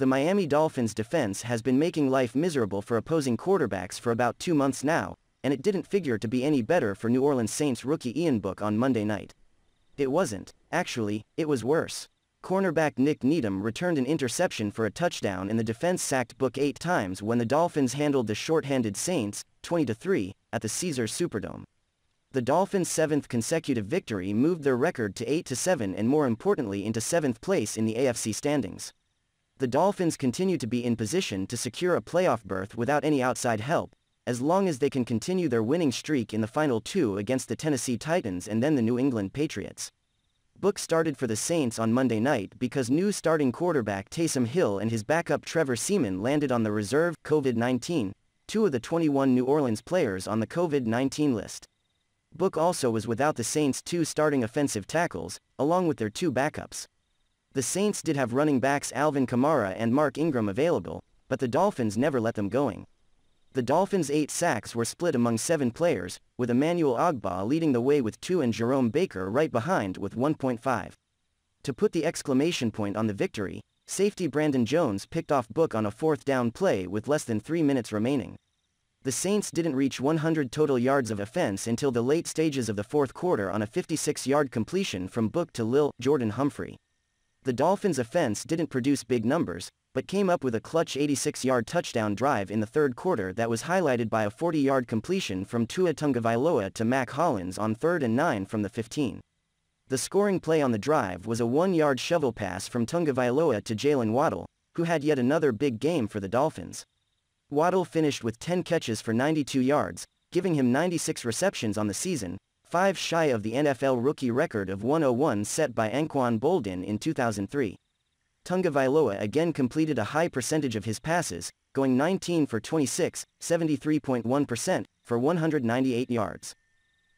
the Miami Dolphins defense has been making life miserable for opposing quarterbacks for about two months now, and it didn't figure to be any better for New Orleans Saints rookie Ian Book on Monday night. It wasn't, actually, it was worse. Cornerback Nick Needham returned an interception for a touchdown and the defense sacked Book eight times when the Dolphins handled the short-handed Saints, 20-3, at the Caesars Superdome. The Dolphins' seventh consecutive victory moved their record to 8-7 and more importantly into seventh place in the AFC standings the Dolphins continue to be in position to secure a playoff berth without any outside help, as long as they can continue their winning streak in the final two against the Tennessee Titans and then the New England Patriots. Book started for the Saints on Monday night because new starting quarterback Taysom Hill and his backup Trevor Seaman landed on the reserve COVID-19, two of the 21 New Orleans players on the COVID-19 list. Book also was without the Saints' two starting offensive tackles, along with their two backups. The Saints did have running backs Alvin Kamara and Mark Ingram available, but the Dolphins never let them going. The Dolphins' eight sacks were split among seven players, with Emmanuel Ogba leading the way with two and Jerome Baker right behind with 1.5. To put the exclamation point on the victory, safety Brandon Jones picked off Book on a fourth down play with less than three minutes remaining. The Saints didn't reach 100 total yards of offense until the late stages of the fourth quarter on a 56-yard completion from Book to Lil Jordan Humphrey. The Dolphins' offense didn't produce big numbers, but came up with a clutch 86-yard touchdown drive in the third quarter that was highlighted by a 40-yard completion from Tua Tungavailoa to Mac Hollins on 3rd and 9 from the 15. The scoring play on the drive was a one-yard shovel pass from Tungavailoa to Jalen Waddle, who had yet another big game for the Dolphins. Waddle finished with 10 catches for 92 yards, giving him 96 receptions on the season, five shy of the NFL rookie record of 101 set by Anquan Boldin in 2003. Tungavailoa again completed a high percentage of his passes, going 19 for 26, 73.1%, for 198 yards.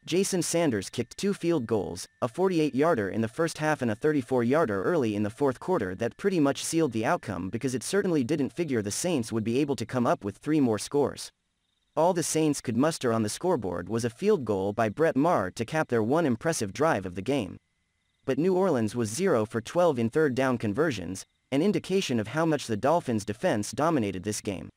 Jason Sanders kicked two field goals, a 48-yarder in the first half and a 34-yarder early in the fourth quarter that pretty much sealed the outcome because it certainly didn't figure the Saints would be able to come up with three more scores. All the Saints could muster on the scoreboard was a field goal by Brett Maher to cap their one impressive drive of the game. But New Orleans was 0 for 12 in third down conversions, an indication of how much the Dolphins' defense dominated this game.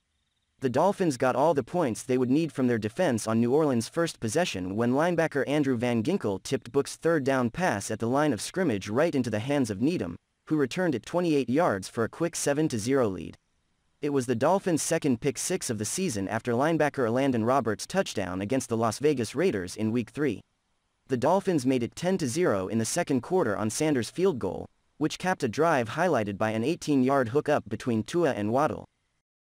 The Dolphins got all the points they would need from their defense on New Orleans' first possession when linebacker Andrew Van Ginkel tipped Book's third down pass at the line of scrimmage right into the hands of Needham, who returned it 28 yards for a quick 7-0 lead. It was the Dolphins' second pick six of the season after linebacker Alandon Roberts' touchdown against the Las Vegas Raiders in Week 3. The Dolphins made it 10-0 in the second quarter on Sanders' field goal, which capped a drive highlighted by an 18-yard hookup between Tua and Waddle.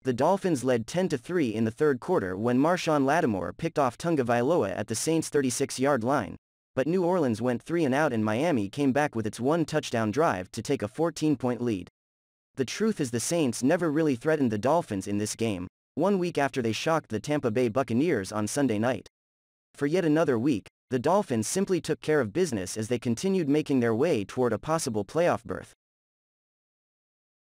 The Dolphins led 10-3 in the third quarter when Marshawn Lattimore picked off Tunga Vailoa at the Saints' 36-yard line, but New Orleans went 3 and out and Miami came back with its one touchdown drive to take a 14-point lead. The truth is the Saints never really threatened the Dolphins in this game, one week after they shocked the Tampa Bay Buccaneers on Sunday night. For yet another week, the Dolphins simply took care of business as they continued making their way toward a possible playoff berth.